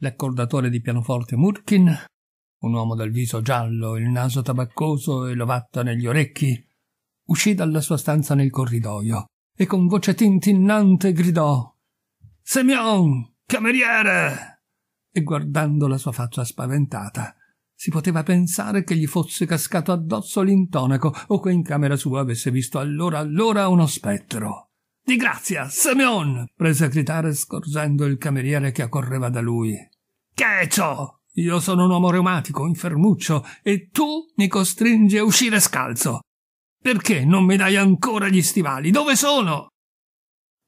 l'accordatore di pianoforte Murkin, un uomo dal viso giallo, il naso tabaccoso e lovatta negli orecchi, uscì dalla sua stanza nel corridoio e con voce tintinnante gridò Semion, cameriere! E guardando la sua faccia spaventata, si poteva pensare che gli fosse cascato addosso l'intonaco o che in camera sua avesse visto allora allora uno spettro. Di grazia, Simeon! prese a gridare scorgendo il cameriere che accorreva da lui. Che è ciò? Io sono un uomo reumatico, infermuccio, e tu mi costringi a uscire scalzo. Perché non mi dai ancora gli stivali? Dove sono?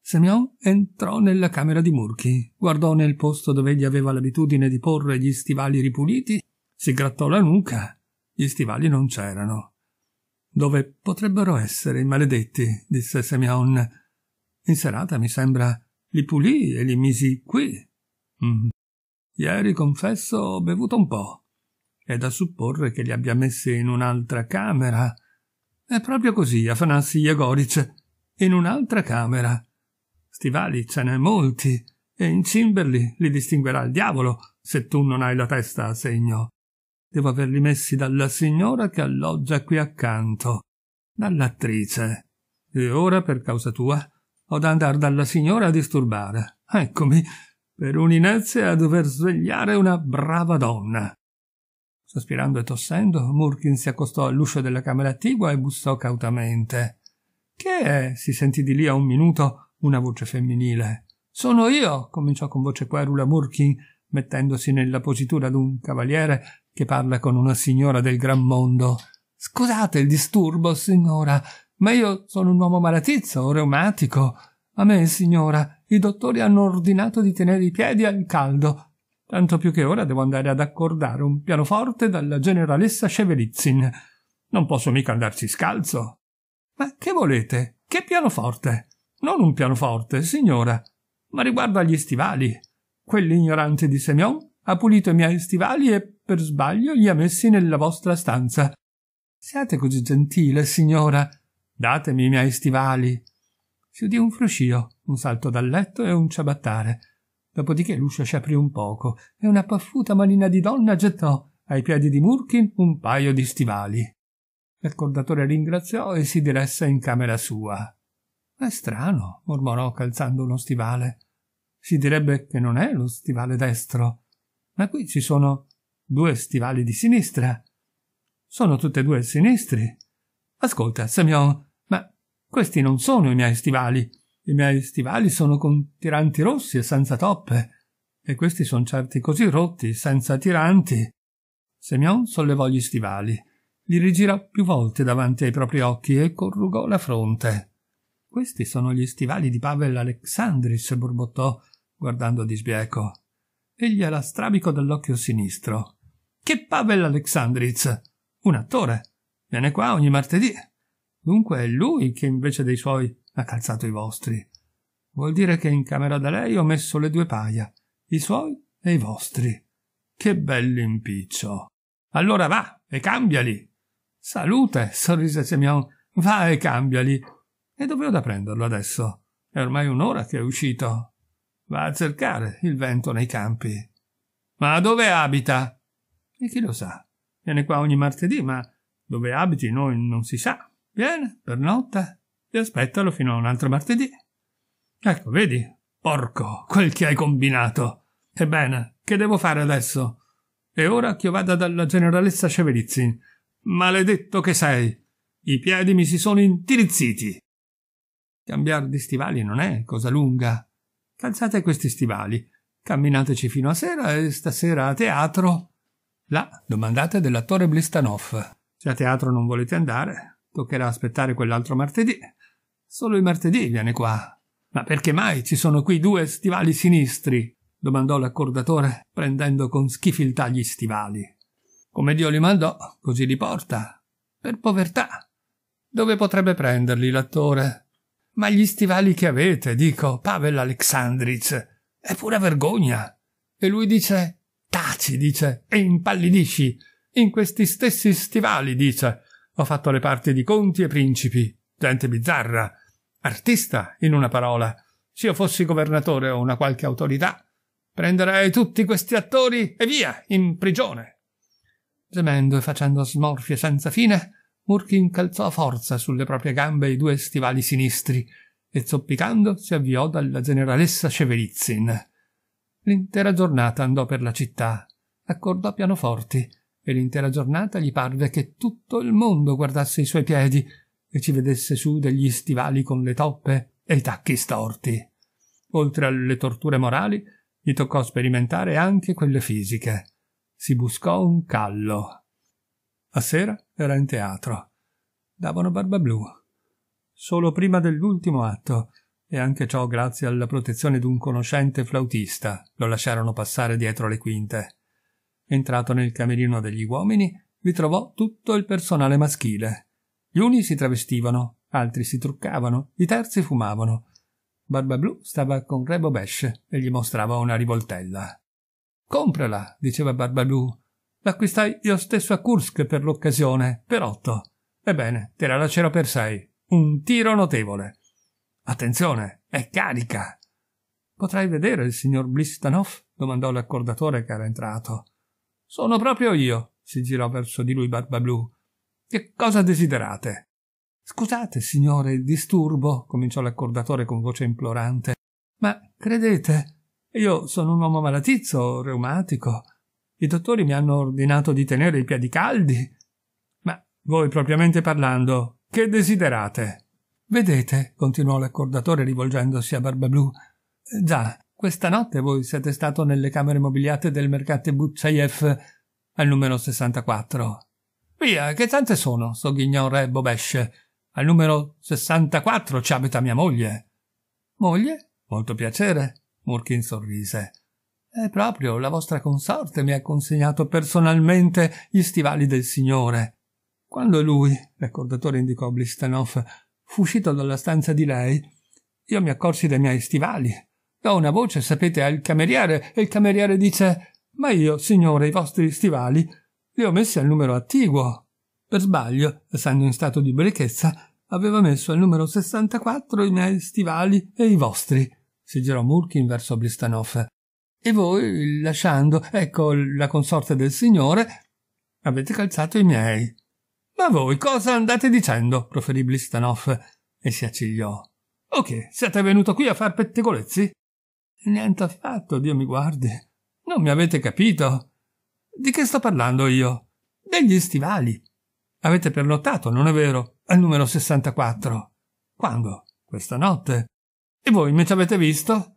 Semyon entrò nella camera di Murchi, guardò nel posto dove egli aveva l'abitudine di porre gli stivali ripuliti, si grattò la nuca. Gli stivali non c'erano. Dove potrebbero essere i maledetti? disse Semyon. In serata, mi sembra, li pulì e li misi qui. Mm. Ieri, confesso, ho bevuto un po'. È da supporre che li abbia messi in un'altra camera. È proprio così, Afanassi Iegoric. In un'altra camera. Stivali ce n'è molti, e in cimberli li distinguerà il diavolo, se tu non hai la testa a segno. Devo averli messi dalla signora che alloggia qui accanto, dall'attrice. E ora, per causa tua, ho da andar dalla signora a disturbare. Eccomi, per un'inezia a dover svegliare una brava donna. Sospirando e tossendo, Murkin si accostò all'uscio della camera attigua e bussò cautamente. Che è? si sentì di lì a un minuto una voce femminile. Sono io, cominciò con voce querula Murkin, mettendosi nella positura d'un cavaliere che parla con una signora del gran mondo. Scusate il disturbo, signora, ma io sono un uomo malatizzo, reumatico. A me, signora, i dottori hanno ordinato di tenere i piedi al caldo. Tanto più che ora devo andare ad accordare un pianoforte dalla generalessa Scevelizzin. Non posso mica andarci scalzo. Ma che volete? Che pianoforte? Non un pianoforte, signora, ma riguardo agli stivali. Quell'ignorante di Semyon ha pulito i miei stivali e per sbaglio li ha messi nella vostra stanza. Siate così gentile, signora, datemi i miei stivali. Si udì un fruscio, un salto dal letto e un ciabattare. Dopodiché l'uscio si aprì un poco e una paffuta manina di donna gettò ai piedi di Murkin un paio di stivali. L'accordatore ringraziò e si diresse in camera sua. È strano, mormorò calzando uno stivale. Si direbbe che non è lo stivale destro, ma qui ci sono due stivali di sinistra. Sono tutte e due sinistri. Ascolta, Semyon, questi non sono i miei stivali. I miei stivali sono con tiranti rossi e senza toppe. E questi son certi così rotti, senza tiranti. Semyon sollevò gli stivali, li rigirò più volte davanti ai propri occhi e corrugò la fronte. Questi sono gli stivali di Pavel Alexandris, borbottò, guardando di sbieco. Egli era strabico dell'occhio sinistro. Che Pavel Alexandris? Un attore. Viene qua ogni martedì. Dunque è lui che invece dei suoi ha calzato i vostri. Vuol dire che in camera da lei ho messo le due paia, i suoi e i vostri. Che bello impiccio. Allora va e cambiali. Salute, sorrise Semion. Va e cambiali. E dove ho da prenderlo adesso? È ormai un'ora che è uscito. Va a cercare il vento nei campi. Ma dove abita? E chi lo sa? Viene qua ogni martedì, ma dove abiti noi non si sa. Viene, pernotta e aspettalo fino a un altro martedì. Ecco, vedi, porco, quel che hai combinato. Ebbene, che devo fare adesso? E ora che io vada dalla generalessa Scevelizzi. Maledetto che sei! I piedi mi si sono intirizziti. Cambiar di stivali non è cosa lunga. Calzate questi stivali, camminateci fino a sera e stasera a teatro. Là, domandate dell'attore Blistanov. Se a teatro non volete andare, Toccherà aspettare quell'altro martedì. Solo il martedì viene qua. Ma perché mai ci sono qui due stivali sinistri? domandò l'accordatore, prendendo con schifiltà gli stivali. Come Dio li mandò, così li porta. Per povertà. Dove potrebbe prenderli l'attore? Ma gli stivali che avete, dico, Pavel Alexandric, è pura vergogna. E lui dice, taci, dice, e impallidisci. In questi stessi stivali, dice, ho fatto le parti di conti e principi, gente bizzarra, artista, in una parola. Se io fossi governatore o una qualche autorità, prenderei tutti questi attori e via, in prigione. Gemendo e facendo smorfie senza fine, Murkin calzò a forza sulle proprie gambe i due stivali sinistri e zoppicando si avviò dalla generalessa Scevelizzin. L'intera giornata andò per la città, accordò pianoforti, e l'intera giornata gli parve che tutto il mondo guardasse i suoi piedi e ci vedesse su degli stivali con le toppe e i tacchi storti. Oltre alle torture morali, gli toccò sperimentare anche quelle fisiche. Si buscò un callo. A sera era in teatro. Davano barba blu. Solo prima dell'ultimo atto, e anche ciò grazie alla protezione d'un conoscente flautista, lo lasciarono passare dietro le quinte. Entrato nel camerino degli uomini, vi trovò tutto il personale maschile. Gli uni si travestivano, altri si truccavano, i terzi fumavano. Barbablù stava con Re Bobesce e gli mostrava una rivoltella. Comprala, diceva Barbablù. L'acquistai io stesso a Kursk per l'occasione, per otto. Ebbene, te la lascerò per sei. Un tiro notevole. Attenzione, è carica. Potrai vedere il signor Blistanov? domandò l'accordatore che era entrato. Sono proprio io, si girò verso di lui Barbablù. Che cosa desiderate? Scusate, signore, il disturbo, cominciò l'accordatore con voce implorante. Ma credete, io sono un uomo malatizzo, reumatico. I dottori mi hanno ordinato di tenere i piedi caldi. Ma voi propriamente parlando, che desiderate? Vedete, continuò l'accordatore rivolgendosi a Barbablù. Eh, già, questa notte voi siete stato nelle camere mobiliate del mercato Butchayev al numero 64. Via, che tante sono, sogghignò Re Bobesh. Al numero 64 ci abita mia moglie. Moglie? Molto piacere, Murkin sorrise. È proprio la vostra consorte mi ha consegnato personalmente gli stivali del signore. Quando lui, l'accordatore indicò Blistanov, fu uscito dalla stanza di lei, io mi accorsi dei miei stivali Do una voce, sapete, al cameriere, e il cameriere dice «Ma io, signore, i vostri stivali li ho messi al numero attiguo». Per sbaglio, essendo in stato di brechezza, aveva messo al numero 64 i miei stivali e i vostri. Si girò Murkin verso Bristanoff. E voi, lasciando, ecco, la consorte del signore, avete calzato i miei. Ma voi cosa andate dicendo? proferì Blistanov e si accigliò. O che siete venuto qui a far pettegolezzi? Niente affatto, Dio mi guardi. Non mi avete capito. Di che sto parlando io? Degli stivali. Avete prenotato, non è vero? Al numero 64. Quando? Questa notte. E voi mi ci avete visto?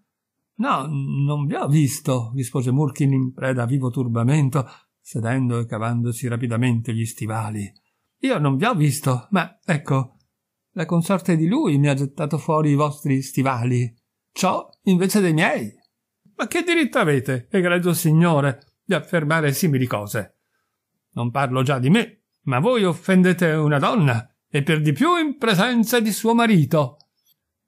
No, non vi ho visto, rispose Murkin in preda a vivo turbamento, sedendo e cavandosi rapidamente gli stivali. Io non vi ho visto, ma ecco, la consorte di lui mi ha gettato fuori i vostri stivali ciò invece dei miei. Ma che diritto avete, egregio signore, di affermare simili cose? Non parlo già di me, ma voi offendete una donna, e per di più in presenza di suo marito.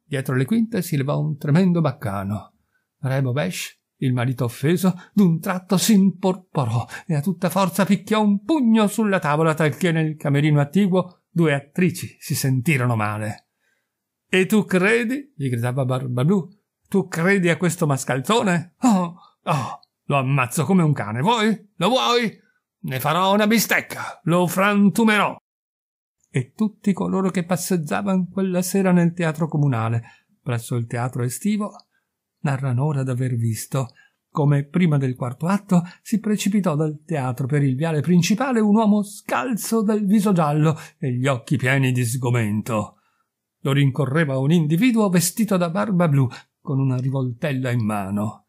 Dietro le quinte si levò un tremendo baccano. Re Bobesh, il marito offeso, d'un tratto s'imporporò e a tutta forza picchiò un pugno sulla tavola talché nel camerino attiguo due attrici si sentirono male. E tu credi? gli gridava Barbablù. Tu credi a questo mascalzone? Oh, oh, lo ammazzo come un cane. Vuoi? Lo vuoi? Ne farò una bistecca. Lo frantumerò. E tutti coloro che passeggiavano quella sera nel teatro comunale, presso il teatro estivo, narrano ora d'aver visto come prima del quarto atto si precipitò dal teatro per il viale principale un uomo scalzo dal viso giallo e gli occhi pieni di sgomento lo rincorreva un individuo vestito da barba blu con una rivoltella in mano.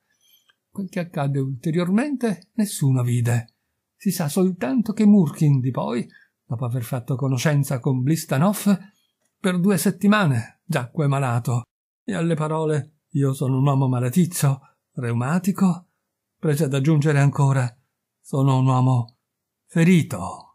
Quel che accadde ulteriormente nessuno vide. Si sa soltanto che Murkin di poi, dopo aver fatto conoscenza con Blistanoff, per due settimane giacque malato e alle parole io sono un uomo malatizzo, reumatico, prese ad aggiungere ancora sono un uomo ferito.